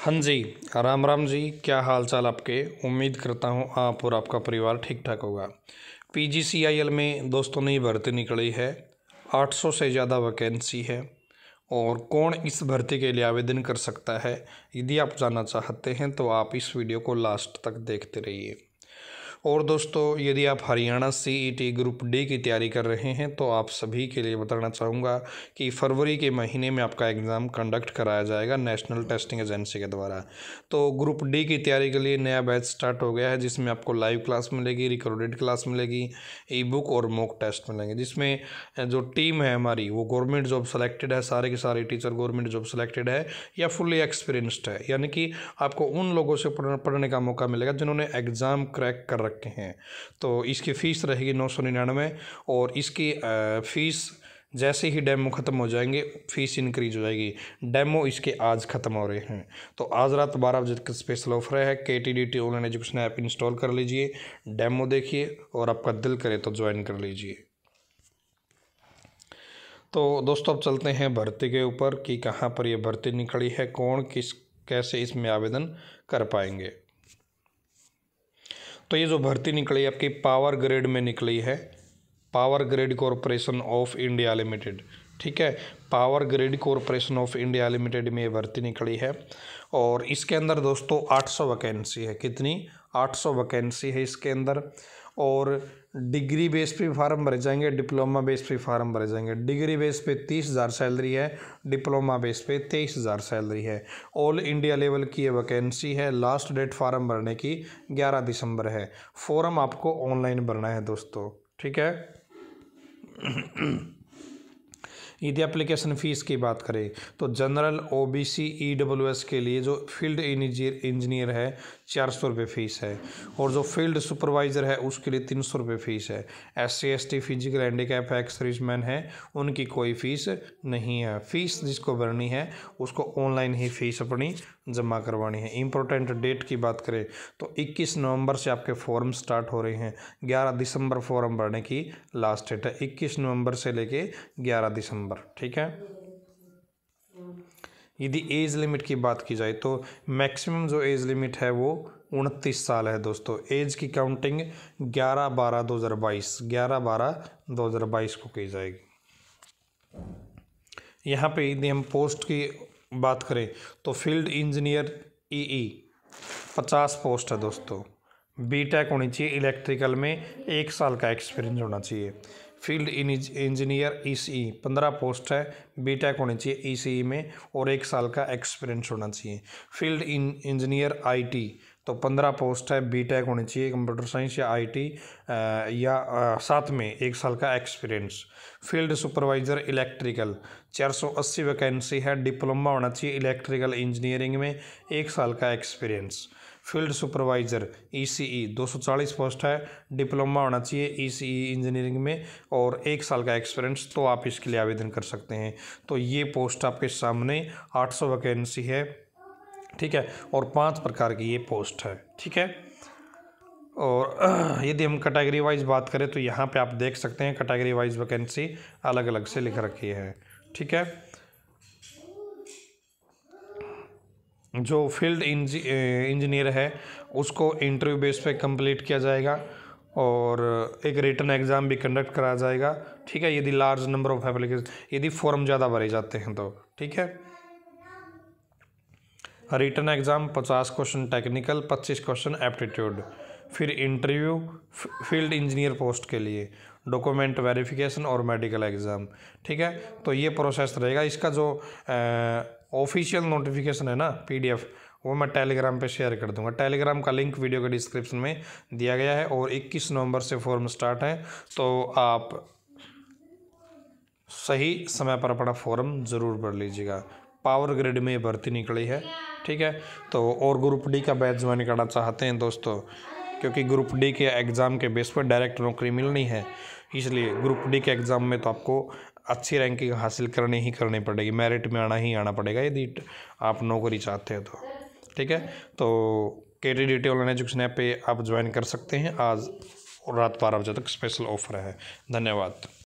हाँ जी राम राम जी क्या हाल चाल आपके उम्मीद करता हूँ आप और आपका परिवार ठीक ठाक होगा पीजीसीआईएल में दोस्तों नई भर्ती निकली है 800 से ज़्यादा वैकेंसी है और कौन इस भर्ती के लिए आवेदन कर सकता है यदि आप जानना चाहते हैं तो आप इस वीडियो को लास्ट तक देखते रहिए और दोस्तों यदि आप हरियाणा सीईटी ग्रुप डी की तैयारी कर रहे हैं तो आप सभी के लिए बताना चाहूँगा कि फरवरी के महीने में आपका एग्ज़ाम कंडक्ट कराया जाएगा नेशनल टेस्टिंग एजेंसी के द्वारा तो ग्रुप डी की तैयारी के लिए नया बैच स्टार्ट हो गया है जिसमें आपको लाइव क्लास मिलेगी रिकॉर्डेड क्लास मिलेगी ई बुक और मॉक टेस्ट मिलेंगे जिसमें जो टीम है हमारी वो गवर्नमेंट जॉब सेलेक्टेड है सारे के सारे टीचर गवर्नमेंट जॉब सेलेक्टेड है या फुल्ली एक्सपीरियंस्ड है यानी कि आपको उन लोगों से पढ़ने का मौका मिलेगा जिन्होंने एग्ज़ाम क्रैक कर रखे हैं तो इसकी फ़ीस रहेगी नौ सौ निन्यानवे और इसकी फ़ीस जैसे ही डेमो ख़त्म हो जाएंगे फीस इंक्रीज हो जाएगी डेमो इसके आज ख़त्म हो रहे हैं तो आज रात बारह बजे तक स्पेशल ऑफर है K T D T online education app install कर लीजिए डेमो देखिए और आपका दिल करे तो ज्वाइन कर लीजिए तो दोस्तों अब चलते हैं भर्ती के ऊपर कि कहाँ पर यह भर्ती निकली है कौन किस कैसे इसमें आवेदन कर पाएंगे तो ये जो भर्ती निकली आपकी पावर ग्रेड में निकली है power grade corporation of India limited ठीक है power grid corporation of India limited में ये भर्ती निकली है और इसके अंदर दोस्तों 800 वैकेंसी है कितनी 800 वैकेंसी है इसके अंदर और डिग्री बेस पे फार्म भरे जाएंगे डिप्लोमा बेस पे फार्म भरे जाएंगे डिग्री बेस पे तीस हज़ार सैलरी है डिप्लोमा बेस पे तेईस हज़ार सैलरी है ऑल इंडिया लेवल की ये वैकेंसी है लास्ट डेट फार्म भरने की ग्यारह दिसंबर है फॉर्म आपको ऑनलाइन भरना है दोस्तों ठीक है यदि एप्लीकेशन फ़ीस की बात करें तो जनरल ओबीसी ईडब्ल्यूएस के लिए जो फील्ड इंजीनियर है चार सौ रुपये फ़ीस है और जो फील्ड सुपरवाइज़र है उसके लिए तीन सौ रुपये फ़ीस है S C S T physical handicap है सर्विसमैन है उनकी कोई फ़ीस नहीं है फ़ीस जिसको भरनी है उसको ऑनलाइन ही फ़ीस अपनी जमा करवानी है इम्पोर्टेंट डेट की बात करें तो इक्कीस नवंबर से आपके फॉर्म स्टार्ट हो रहे हैं ग्यारह दिसंबर फॉर्म भरने की लास्ट डेट है इक्कीस नवंबर से लेके ग्यारह दिसंबर ठीक है यदि एज लिमिट की बात की जाए तो मैक्सिमम जो एज लिमिट है वो उनतीस साल है दोस्तों एज की काउंटिंग ग्यारह बारह दो हज़ार बाईस ग्यारह बारह दो हज़ार बाईस को की जाएगी यहाँ पे यदि हम पोस्ट की बात करें तो फील्ड इंजीनियर ईई पचास पोस्ट है दोस्तों बीटेक होनी चाहिए इलेक्ट्रिकल में एक साल का एक्सपीरियंस होना चाहिए फील्ड इंजीनियर ई पंद्रह पोस्ट है बी होनी चाहिए ई में और एक साल का एक्सपीरियंस होना चाहिए फील्ड इंजीनियर आई तो पंद्रह पोस्ट है बी होनी चाहिए कंप्यूटर साइंस या आईटी या साथ में एक साल का एक्सपीरियंस फील्ड सुपरवाइज़र इलेक्ट्रिकल चार सौ अस्सी वैकेंसी है डिप्लोमा होना चाहिए इलेक्ट्रिकल इंजीनियरिंग में एक साल का experience field supervisor ECE e e, 240 post है डिप्लोमा होना चाहिए ईसीई e इंजीनियरिंग में और एक साल का एक्सपीरियंस तो आप इसके लिए आवेदन कर सकते हैं तो ये पोस्ट आपके सामने 800 वैकेंसी है ठीक है और पांच प्रकार की ये पोस्ट है ठीक है और यदि हम कैटेगरी वाइज बात करें तो यहाँ पे आप देख सकते हैं कैटेगरी वाइज वैकेंसी अलग अलग से लिख रखी है ठीक है जो फील्ड इंजीनियर है उसको इंटरव्यू बेस पे कंप्लीट किया जाएगा और एक रिटर्न एग्ज़ाम भी कंडक्ट कराया जाएगा ठीक है यदि लार्ज नंबर ऑफ एप्लीकेशन यदि फॉर्म ज़्यादा भरे जाते हैं तो ठीक है रिटर्न एग्ज़ाम पचास क्वेश्चन टेक्निकल पच्चीस क्वेश्चन एप्टीट्यूड फिर इंटरव्यू फील्ड इंजीनियर पोस्ट के लिए डॉक्यूमेंट वेरिफिकेशन और मेडिकल एग्ज़ाम ठीक है तो ये प्रोसेस रहेगा इसका जो ऑफिशियल नोटिफिकेशन है ना पीडीएफ वो मैं टेलीग्राम पे शेयर कर दूंगा टेलीग्राम का लिंक वीडियो के डिस्क्रिप्शन में दिया गया है और 21 नवंबर से फॉर्म स्टार्ट है तो आप सही समय पर अपना फॉर्म ज़रूर भर लीजिएगा पावर ग्रिड में भर्ती निकली है ठीक है तो और ग्रुप डी का बैच ज्वाइन करना चाहते हैं दोस्तों क्योंकि ग्रुप डी के एग्ज़ाम के बेस पर डायरेक्ट नौकरी मिलनी है इसलिए ग्रुप डी के एग्ज़ाम में तो आपको अच्छी रैंकिंग हासिल करनी ही करनी पड़ेगी मेरिट में आना ही आना पड़ेगा यदि आप नौकरी चाहते हैं तो ठीक है तो K T D T online education app पर आप ज्वाइन कर सकते हैं आज रात बारह बजे तक स्पेशल ऑफर है धन्यवाद